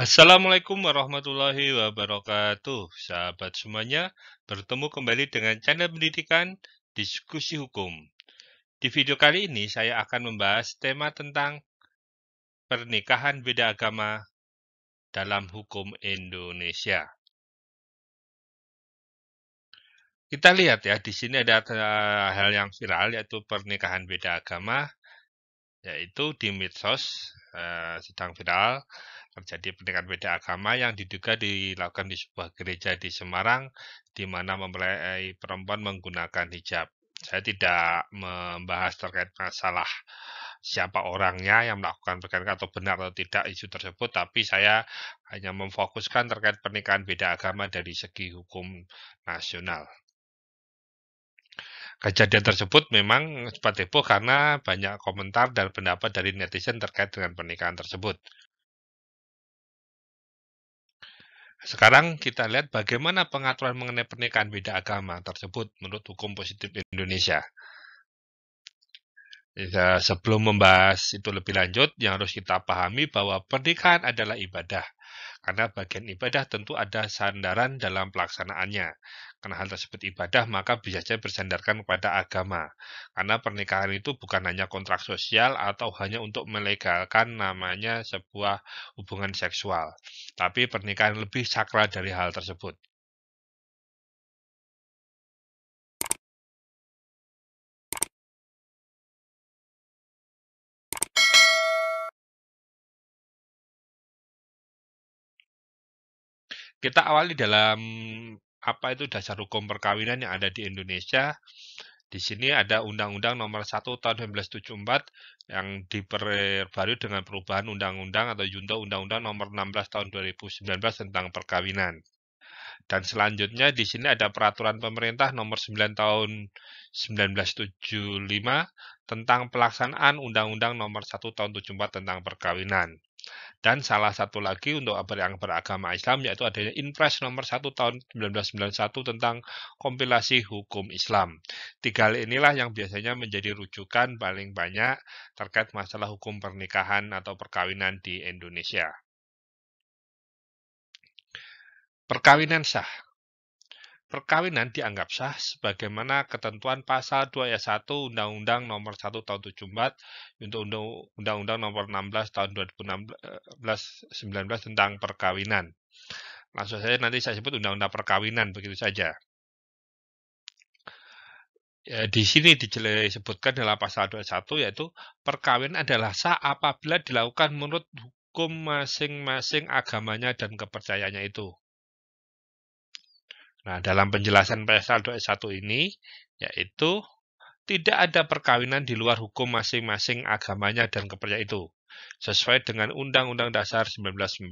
Assalamualaikum warahmatullahi wabarakatuh, sahabat semuanya. Bertemu kembali dengan channel pendidikan Diskusi Hukum. Di video kali ini saya akan membahas tema tentang pernikahan beda agama dalam hukum Indonesia. Kita lihat ya, di sini ada hal yang viral yaitu pernikahan beda agama, yaitu di medsos eh, sedang viral terjadi pernikahan beda agama yang diduga dilakukan di sebuah gereja di Semarang di mana mempelai perempuan menggunakan hijab. Saya tidak membahas terkait masalah siapa orangnya yang melakukan pernikahan atau benar atau tidak isu tersebut, tapi saya hanya memfokuskan terkait pernikahan beda agama dari segi hukum nasional kejadian tersebut memang cepat heboh karena banyak komentar dan pendapat dari netizen terkait dengan pernikahan tersebut. Sekarang kita lihat bagaimana pengaturan mengenai pernikahan beda agama tersebut menurut hukum positif Indonesia. Sebelum membahas itu lebih lanjut, yang harus kita pahami bahwa pernikahan adalah ibadah karena bagian ibadah tentu ada sandaran dalam pelaksanaannya. Karena hal tersebut ibadah, maka bisa saja bersandarkan kepada agama. Karena pernikahan itu bukan hanya kontrak sosial atau hanya untuk melegalkan namanya sebuah hubungan seksual. Tapi pernikahan lebih sakral dari hal tersebut. Kita awali dalam apa itu dasar hukum perkawinan yang ada di Indonesia. Di sini ada Undang-Undang Nomor 1 Tahun 1974 yang diperbarui dengan perubahan Undang-Undang atau Junto Undang-Undang Nomor 16 Tahun 2019 tentang perkawinan. Dan selanjutnya di sini ada peraturan pemerintah nomor 9 tahun 1975 tentang pelaksanaan Undang-Undang nomor 1 tahun 74 tentang perkawinan. Dan salah satu lagi untuk yang beragama Islam yaitu adanya Inpres nomor 1 tahun 1991 tentang kompilasi hukum Islam. Tiga hal inilah yang biasanya menjadi rujukan paling banyak terkait masalah hukum pernikahan atau perkawinan di Indonesia. Perkawinan sah perkawinan dianggap sah sebagaimana ketentuan pasal 2 ayat 1 Undang-Undang Nomor 1 Tahun 74 untuk Undang-Undang Nomor 16 Tahun 2016 19 eh, tentang perkawinan. Langsung saja nanti saya sebut Undang-Undang Perkawinan begitu saja. Ya, di sini disebutkan dalam pasal 21 yaitu perkawinan adalah sah apabila dilakukan menurut hukum masing-masing agamanya dan kepercayaannya itu. Nah, dalam penjelasan pasal 21 ini, yaitu tidak ada perkawinan di luar hukum masing-masing agamanya dan kepercayaan itu, sesuai dengan Undang-Undang Dasar 1945.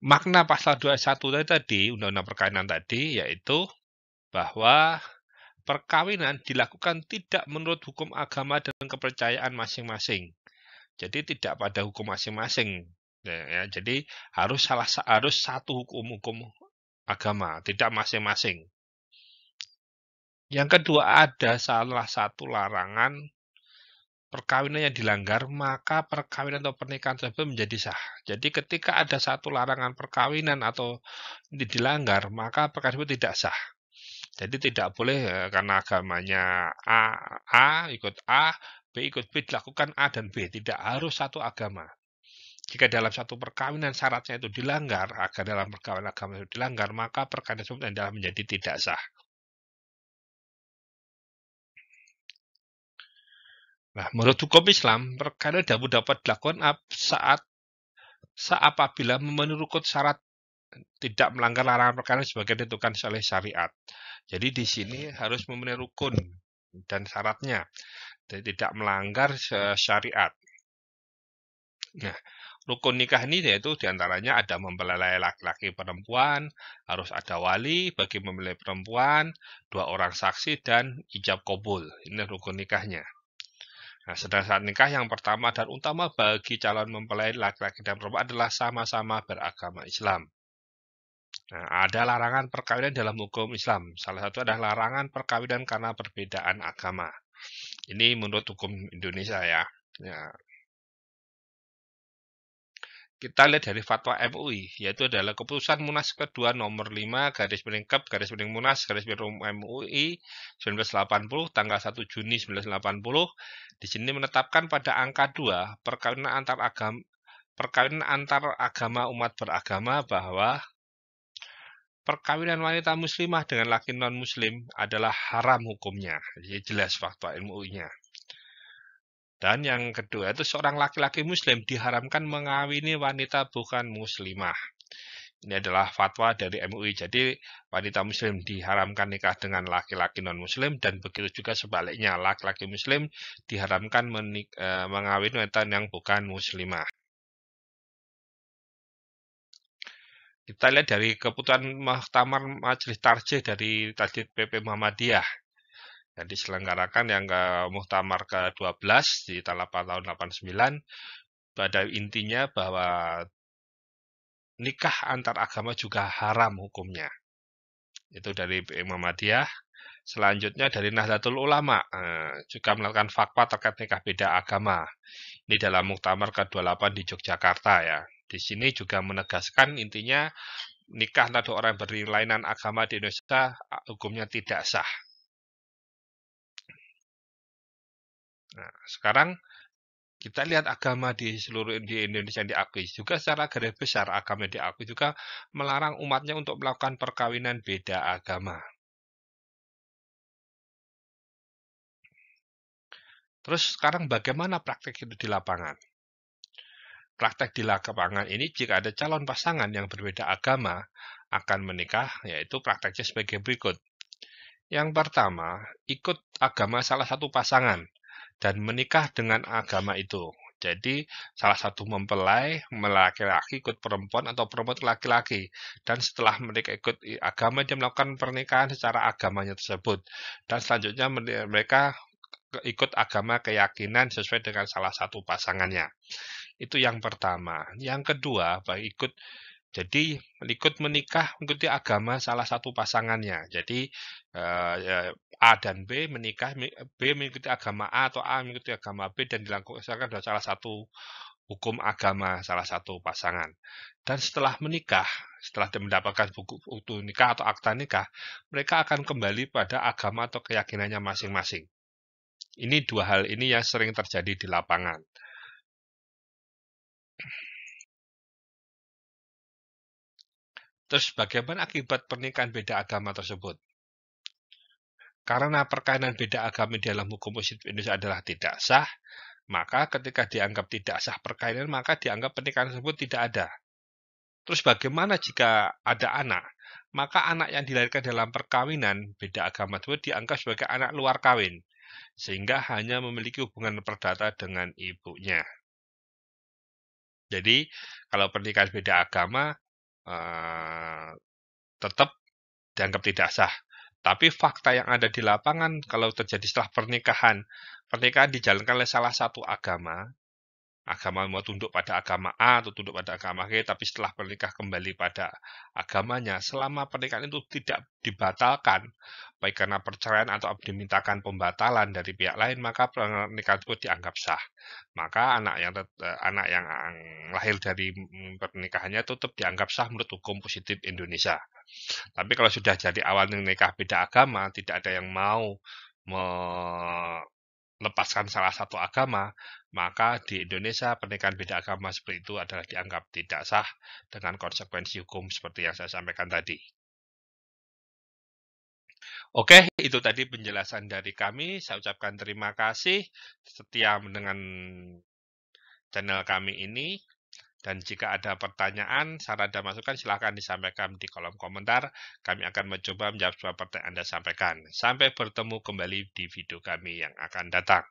Makna pasal 21 tadi, Undang-Undang Perkawinan tadi, yaitu bahwa perkawinan dilakukan tidak menurut hukum agama dan kepercayaan masing-masing. Jadi tidak pada hukum masing-masing, Ya, ya, Jadi harus salah harus satu hukum-hukum agama, tidak masing-masing. Yang kedua ada salah satu larangan perkawinan yang dilanggar, maka perkawinan atau pernikahan tersebut menjadi sah. Jadi ketika ada satu larangan perkawinan atau dilanggar, maka perkawinan tersebut tidak sah. Jadi tidak boleh eh, karena agamanya A, A ikut A, B ikut B, dilakukan A dan B. Tidak harus satu agama. Jika dalam satu perkawinan syaratnya itu dilanggar, agar dalam perkawinan agama itu dilanggar, maka perkawinan tersebut adalah menjadi tidak sah. Nah, menurut hukum Islam, perkawinan dapat dapat dilakukan saat seapabila memenuhi syarat tidak melanggar larangan perkawinan sebagai ditentukan oleh syariat. Jadi di sini harus memenuhi rukun dan syaratnya, tidak melanggar syariat. Nah, rukun nikah ini yaitu diantaranya ada mempelai laki-laki perempuan, harus ada wali bagi mempelai perempuan, dua orang saksi, dan ijab kobul. Ini rukun nikahnya. Nah, sedang saat nikah yang pertama dan utama bagi calon mempelai laki-laki dan perempuan adalah sama-sama beragama Islam. Nah, ada larangan perkawinan dalam hukum Islam. Salah satu adalah larangan perkawinan karena perbedaan agama. Ini menurut hukum Indonesia ya. ya kita lihat dari fatwa MUI, yaitu adalah keputusan Munas kedua nomor 5 garis miring Kep garis miring Munas garis miring MUI 1980 tanggal 1 Juni 1980 di sini menetapkan pada angka 2 perkawinan antar agama perkawinan antar agama umat beragama bahwa perkawinan wanita muslimah dengan laki non muslim adalah haram hukumnya. Jadi jelas fatwa MUI-nya. Dan yang kedua itu seorang laki-laki muslim diharamkan mengawini wanita bukan muslimah. Ini adalah fatwa dari MUI. Jadi wanita muslim diharamkan nikah dengan laki-laki non muslim dan begitu juga sebaliknya laki-laki muslim diharamkan menik e, mengawini wanita yang bukan muslimah. Kita lihat dari keputusan Mahkamah Majelis Tarjih dari Tajdid PP Muhammadiyah dan diselenggarakan yang ke Muhtamar ke-12 di tahun 89 pada intinya bahwa nikah antar agama juga haram hukumnya. Itu dari Muhammadiyah. Selanjutnya dari Nahdlatul Ulama eh, juga melakukan fakta terkait nikah beda agama. Ini dalam Muktamar ke-28 di Yogyakarta ya. Di sini juga menegaskan intinya nikah antara orang berlainan agama di Indonesia hukumnya tidak sah Nah, sekarang kita lihat agama di seluruh di Indonesia yang diakui juga secara garis besar agama yang diakui juga melarang umatnya untuk melakukan perkawinan beda agama. Terus sekarang bagaimana praktek itu di lapangan? Praktek di lapangan ini jika ada calon pasangan yang berbeda agama akan menikah, yaitu prakteknya sebagai berikut. Yang pertama, ikut agama salah satu pasangan, dan menikah dengan agama itu. Jadi salah satu mempelai laki-laki ikut perempuan atau perempuan laki-laki dan setelah mereka ikut agama dia melakukan pernikahan secara agamanya tersebut dan selanjutnya mereka ikut agama keyakinan sesuai dengan salah satu pasangannya. Itu yang pertama. Yang kedua, ikut jadi ikut menikah mengikuti agama salah satu pasangannya. Jadi eh, ya, A dan B menikah, B mengikuti agama A atau A mengikuti agama B dan dilakukan salah satu hukum agama salah satu pasangan. Dan setelah menikah, setelah mendapatkan buku utuh nikah atau akta nikah, mereka akan kembali pada agama atau keyakinannya masing-masing. Ini dua hal ini yang sering terjadi di lapangan. Terus bagaimana akibat pernikahan beda agama tersebut? Karena perkawinan beda agama dalam hukum positif Indonesia adalah tidak sah, maka ketika dianggap tidak sah perkawinan, maka dianggap pernikahan tersebut tidak ada. Terus bagaimana jika ada anak? Maka anak yang dilahirkan dalam perkawinan beda agama itu dianggap sebagai anak luar kawin, sehingga hanya memiliki hubungan perdata dengan ibunya. Jadi, kalau pernikahan beda agama, Eh, tetap dianggap tidak sah. Tapi fakta yang ada di lapangan kalau terjadi setelah pernikahan, pernikahan dijalankan oleh salah satu agama, Agama mau tunduk pada agama A atau tunduk pada agama G, tapi setelah pernikah kembali pada agamanya, selama pernikahan itu tidak dibatalkan, baik karena perceraian atau dimintakan pembatalan dari pihak lain, maka pernikahan itu dianggap sah. Maka anak yang eh, anak yang lahir dari pernikahannya tetap dianggap sah menurut hukum positif Indonesia. Tapi kalau sudah jadi awal nikah beda agama, tidak ada yang mau melepaskan salah satu agama, maka di Indonesia pernikahan beda agama seperti itu adalah dianggap tidak sah dengan konsekuensi hukum seperti yang saya sampaikan tadi. Oke, itu tadi penjelasan dari kami. Saya ucapkan terima kasih setia dengan channel kami ini. Dan jika ada pertanyaan, saran dan masukan silahkan disampaikan di kolom komentar. Kami akan mencoba menjawab semua pertanyaan Anda sampaikan. Sampai bertemu kembali di video kami yang akan datang.